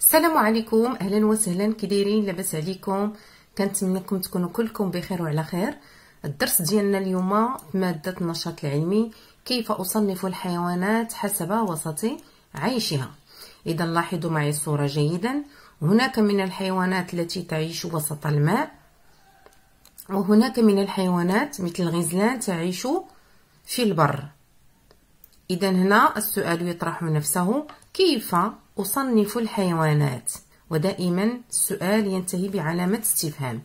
السلام عليكم اهلا وسهلا كي دايرين لاباس عليكم كنتمنىكم تكونوا كلكم بخير وعلى خير الدرس ديالنا اليوم في ماده النشاط العلمي كيف اصنف الحيوانات حسب وسط عيشها اذا لاحظوا معي الصوره جيدا هناك من الحيوانات التي تعيش وسط الماء وهناك من الحيوانات مثل الغزلان تعيش في البر اذا هنا السؤال يطرح نفسه كيف أصنف الحيوانات ودائما السؤال ينتهي بعلامة استفهام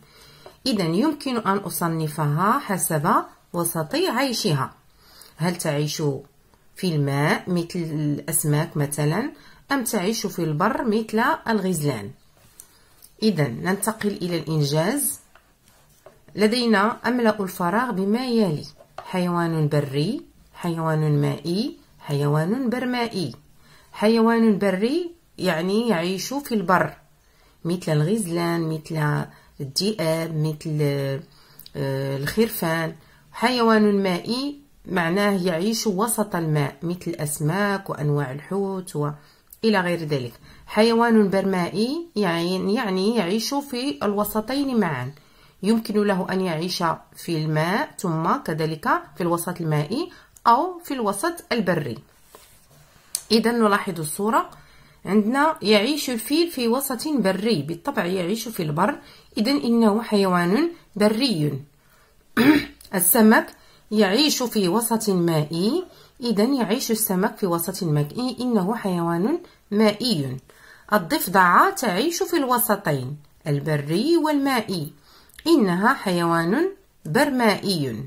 إذا يمكن أن أصنفها حسب وسطي عيشها هل تعيش في الماء مثل الأسماك مثلا أم تعيش في البر مثل الغزلان إذا ننتقل إلى الإنجاز لدينا أملأ الفراغ بما يلي حيوان بري حيوان مائي حيوان برمائي حيوان بري يعني يعيش في البر مثل الغزلان مثل الذئاب مثل آه، الخرفان حيوان مائي معناه يعيش وسط الماء مثل الأسماك وأنواع الحوت وإلى غير ذلك حيوان برمائي يعني, يعني يعيش في الوسطين معا يمكن له أن يعيش في الماء ثم كذلك في الوسط المائي أو في الوسط البري إذا نلاحظ الصورة عندنا يعيش الفيل في وسط بري بالطبع يعيش في البر إذا إنه حيوان بري السمك يعيش في وسط مائي إذا يعيش السمك في وسط مائي إنه حيوان مائي الضفدعة تعيش في الوسطين البري والمائي إنها حيوان برمائي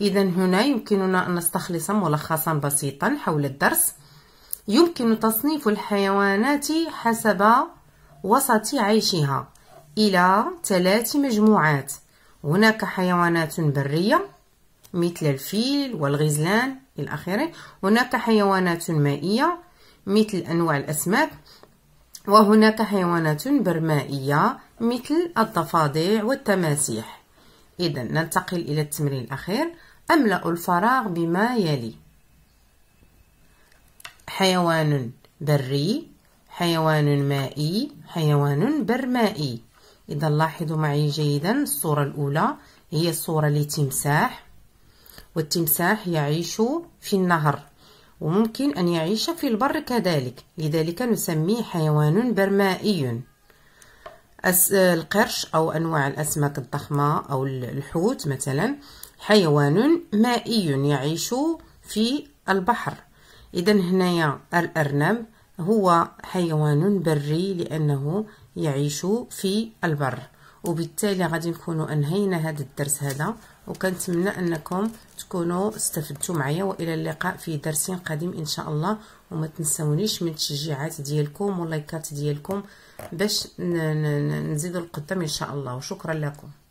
إذا هنا يمكننا أن نستخلص ملخصا بسيطا حول الدرس يمكن تصنيف الحيوانات حسب وسط عيشها إلى ثلاث مجموعات هناك حيوانات برية مثل الفيل والغزلان إلى آخره هناك حيوانات مائية مثل أنواع الأسماك وهناك حيوانات برمائية مثل الضفادع والتماسيح إذا ننتقل إلى التمرين الأخير أملأ الفراغ بما يلي حيوان بري حيوان مائي حيوان برمائي إذا لاحظوا معي جيدا الصورة الأولى هي الصورة لتمساح والتمساح يعيش في النهر وممكن أن يعيش في البر كذلك لذلك نسميه حيوان برمائي القرش أو أنواع الأسماك الضخمة أو الحوت مثلا حيوان مائي يعيش في البحر إذا هنايا الأرنب هو حيوان بري لأنه يعيش في البر وبالتالي غادي نكونوا انهينا هذا الدرس هذا وكنتمنى انكم تكونوا استفدتوا معايا والى اللقاء في درس قادم ان شاء الله وما تنسونيش من التشجيعات ديالكم واللايكات ديالكم باش نزيدوا القدام ان شاء الله وشكرا لكم